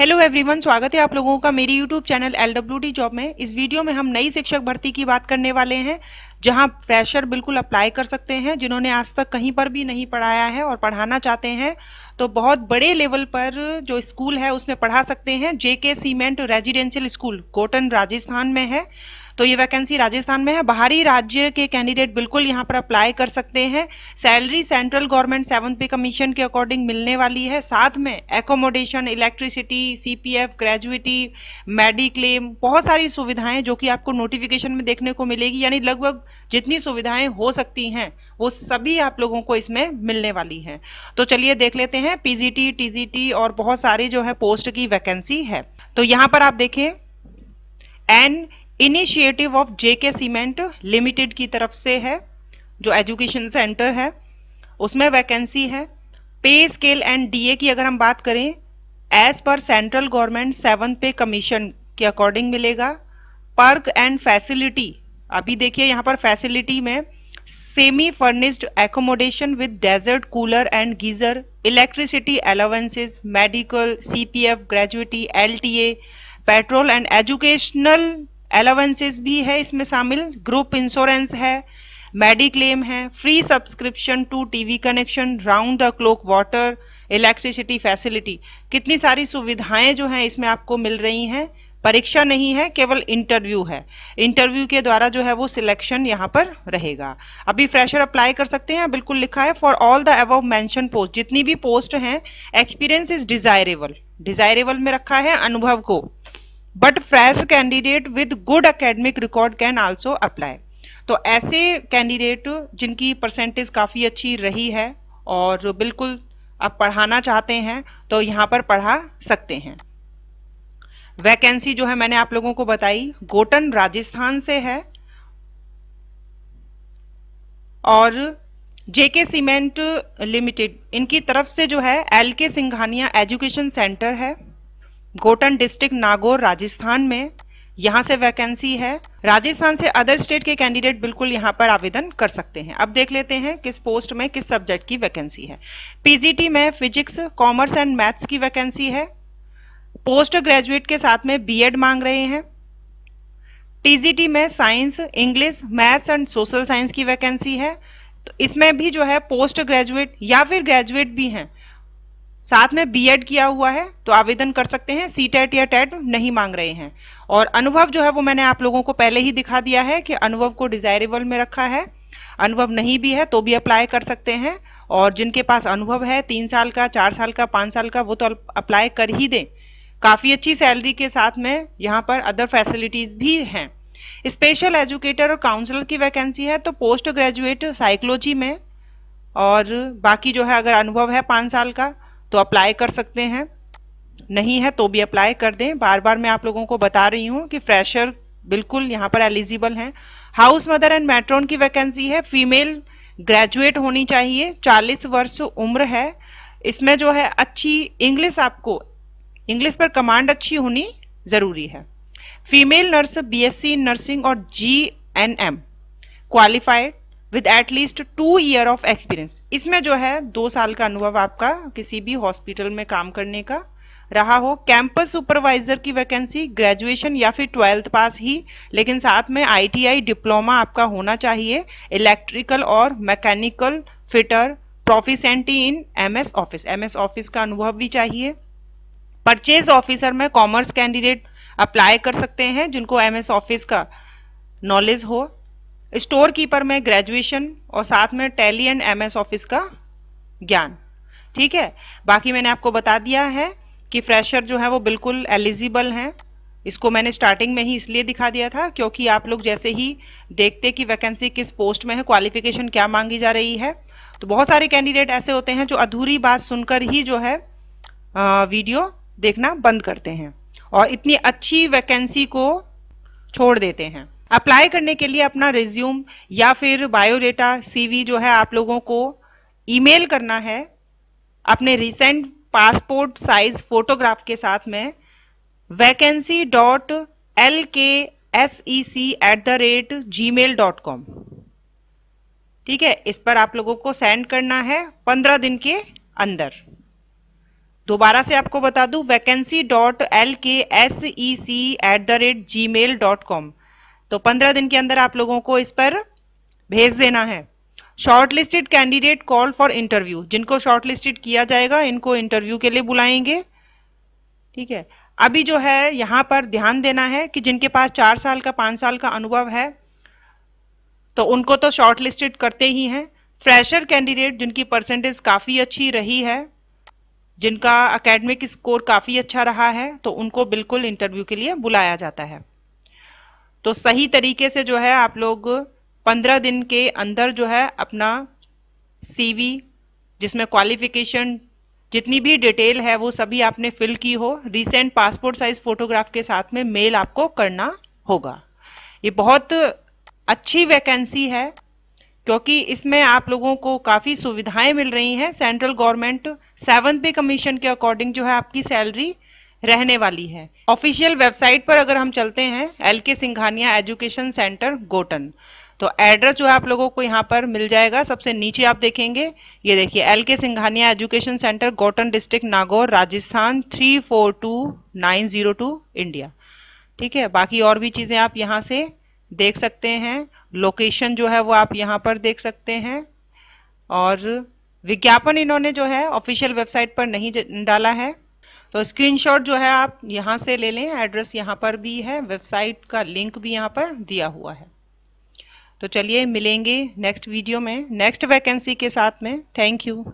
hello everyone स्वागत है आप लोगों का मेरी यूट्यूब चैनल एल जॉब में इस वीडियो में हम नई शिक्षक भर्ती की बात करने वाले हैं जहां फ्रेशर बिल्कुल अप्लाई कर सकते हैं जिन्होंने आज तक कहीं पर भी नहीं पढ़ाया है और पढ़ाना चाहते हैं तो बहुत बड़े लेवल पर जो स्कूल है उसमें पढ़ा सकते हैं जेके सीमेंट रेजिडेंशियल स्कूल कोटन राजस्थान में है तो ये वैकेंसी राजस्थान में है बाहरी राज्य के कैंडिडेट बिल्कुल यहाँ पर अप्लाई कर सकते हैं salary central government seven pay commission के अकॉर्डिंग मिलने वाली है साथ में accommodation electricity CPF gratuity mediclaim बहुत सारी सुविधाएं जो कि आपको नोटिफिकेशन में देखने को मिलेगी यानी लगभग जितनी सुविधाएं हो सकती हैं वो सभी आप लोगों को इसमें मिलने वाली हैं तो चलिए देख लेते हैं पीजीटी टीजीटी और बहुत सारी जो है पोस्ट की वैकेंसी है तो यहाँ पर आप देखें an initiative of JK Cement Limited की तरफ से है जो एजुकेशन सेंटर है उसमें वैकेंसी है पे स्केल एंड डीए की अगर हम बात करें एज पर central government seven pay commission के अकॉर्डिंग मिलेगा पार्क एंड फैसिलिटी अभी देखिए यहाँ पर फैसिलिटी में semi furnished accommodation with desert cooler and geyser electricity allowances medical CPF gratuity LTA petrol and educational allowances भी है इसमें शामिल ग्रुप इंश्योरेंस है मेडिक्लेम है free subscription to TV connection round the clock water electricity facility कितनी सारी सुविधाएं जो हैं इसमें आपको मिल रही हैं परीक्षा नहीं है केवल इंटरव्यू है इंटरव्यू के द्वारा जो है वो सिलेक्शन यहाँ पर रहेगा अभी फ्रेशर अप्लाई कर सकते हैं बिल्कुल लिखा है for all the above mention post जितनी भी पोस्ट हैं एक्सपीरियंस इज डिजायरेबल डिजायरेबल में रखा है अनुभव को but fresh candidate with good academic record can also apply तो ऐसे कैंडिडेट जिनकी परसेंटेज काफ़ी अच्छी रही है और बिल्कुल आप पढ़ाना चाहते हैं तो यहाँ पर पढ़ा सकते हैं वैकेंसी जो है मैंने आप लोगों को बताई गोटन राजस्थान से है और जेके सीमेंट लिमिटेड इनकी तरफ से जो है L K Singhania education centre है गोटन डिस्ट्रिक्ट नागौर राजस्थान में यहाँ से वैकेंसी है राजस्थान से अदर स्टेट के कैंडिडेट बिल्कुल यहाँ पर आवेदन कर सकते हैं अब देख लेते हैं किस पोस्ट में किस सब्जेक्ट की वैकेंसी है पीजीटी में फिजिक्स कॉमर्स एंड मैथ्स की वैकेंसी है पोस्ट ग्रेजुएट के साथ में बीएड मांग रहे हैं टीजीटी में science English maths and social science की वैकेंसी है तो इसमें भी जो है पोस्ट ग्रेजुएट या फिर ग्रेजुएट भी हैं साथ में बीएड किया हुआ है तो आवेदन कर सकते हैं सी टेट या टेट नहीं मांग रहे हैं और अनुभव जो है वो मैंने आप लोगों को पहले ही दिखा दिया है कि अनुभव को डिजायरेबल में रखा है अनुभव नहीं भी है तो भी अप्लाई कर सकते हैं और जिनके पास अनुभव है तीन साल का चार साल का पाँच साल का वो तो अप्लाई कर ही दें काफ़ी अच्छी सैलरी के साथ में यहाँ पर अदर फैसिलिटीज़ भी हैं स्पेशल एजुकेटर और काउंसलर की वैकेंसी है तो पोस्ट ग्रेजुएट साइकोलॉजी में और बाकी जो है अगर अनुभव है पाँच साल का तो अप्लाई कर सकते हैं नहीं है तो भी अप्लाई कर दें बार बार मैं आप लोगों को बता रही हूँ कि फ्रेशर बिल्कुल यहाँ पर एलिजिबल हैं हाउस मदर एंड मेट्रोन की वैकेंसी है फीमेल ग्रेजुएट होनी चाहिए 40 वर्ष उम्र है इसमें जो है अच्छी इंग्लिश आपको इंग्लिश पर कमांड अच्छी होनी ज़रूरी है फीमेल नर्स बीएससी नर्सिंग और G N M qualified with at least two year of experience इसमें जो है दो साल का अनुभव आपका किसी भी हॉस्पिटल में काम करने का रहा हो कैंपस सुपरवाइजर की वैकेंसी ग्रेजुएशन या फिर ट्वेल्थ पास ही लेकिन साथ में आईटीआई डिप्लोमा आपका होना चाहिए इलेक्ट्रिकल और mechanical fitter proficiency in MS office MS office का अनुभव भी चाहिए परचेज ऑफिसर में कॉमर्स कैंडिडेट अप्लाई कर सकते हैं जिनको एमएस ऑफिस का नॉलेज हो स्टोर कीपर में ग्रेजुएशन और साथ में टैली एंड एमएस ऑफिस का ज्ञान ठीक है बाकी मैंने आपको बता दिया है कि फ्रेशर जो है वो बिल्कुल एलिजिबल हैं इसको मैंने स्टार्टिंग में ही इसलिए दिखा दिया था क्योंकि आप लोग जैसे ही देखते कि वैकेंसी किस पोस्ट में है क्वालिफिकेशन क्या मांगी जा रही है तो बहुत सारे कैंडिडेट ऐसे होते हैं जो अधूरी बात सुनकर ही जो है आ, वीडियो देखना बंद करते हैं और इतनी अच्छी वैकेंसी को छोड़ देते हैं अप्लाई करने के लिए अपना रिज्यूम या फिर बायोडेटा सीवी जो है आप लोगों को ईमेल करना है अपने रिसेंट पासपोर्ट साइज फोटोग्राफ के साथ में vacancy dot L K S E C at the rate Gmail dot com ठीक है इस पर आप लोगों को सेंड करना है पंद्रह दिन के अंदर दोबारा से आपको बता दूं vacancy dot L K S E C at the rate Gmail dot com तो पंद्रह दिन के अंदर आप लोगों को इस पर भेज देना है shortlisted candidate call for interview जिनको शॉर्टलिस्टेड किया जाएगा इनको इंटरव्यू के लिए बुलाएंगे ठीक है अभी जो है यहाँ पर ध्यान देना है कि जिनके पास चार साल का पाँच साल का अनुभव है तो उनको तो शॉर्टलिस्टेड करते ही हैं फ्रेशर कैंडिडेट जिनकी परसेंटेज काफ़ी अच्छी रही है जिनका अकेडमिक स्कोर काफ़ी अच्छा रहा है तो उनको बिल्कुल इंटरव्यू के लिए बुलाया जाता है तो सही तरीके से जो है आप लोग पंद्रह दिन के अंदर जो है अपना सीवी जिसमें क्वालिफिकेशन जितनी भी डिटेल है वो सभी आपने फिल की हो रिसेंट पासपोर्ट साइज फोटोग्राफ के साथ में मेल आपको करना होगा ये बहुत अच्छी वैकेंसी है क्योंकि इसमें आप लोगों को काफ़ी सुविधाएं मिल रही हैं central government seven pay commission के अकॉर्डिंग जो है आपकी सैलरी रहने वाली है ऑफिशियल वेबसाइट पर अगर हम चलते हैं L K Singhania education centre गोटन तो एड्रेस जो है आप लोगों को यहाँ पर मिल जाएगा सबसे नीचे आप देखेंगे ये देखिए L K Singhania education centre Gotan district Nagaur Rajasthan three four two nine zero two India ठीक है बाकी और भी चीज़ें आप यहाँ से देख सकते हैं लोकेशन जो है वो आप यहाँ पर देख सकते हैं और विज्ञापन इन्होंने जो है ऑफिशियल वेबसाइट पर नहीं डाला है तो स्क्रीनशॉट जो है आप यहाँ से ले लें एड्रेस यहाँ पर भी है वेबसाइट का लिंक भी यहाँ पर दिया हुआ है तो चलिए मिलेंगे नेक्स्ट वीडियो में नेक्स्ट वैकेंसी के साथ में थैंक यू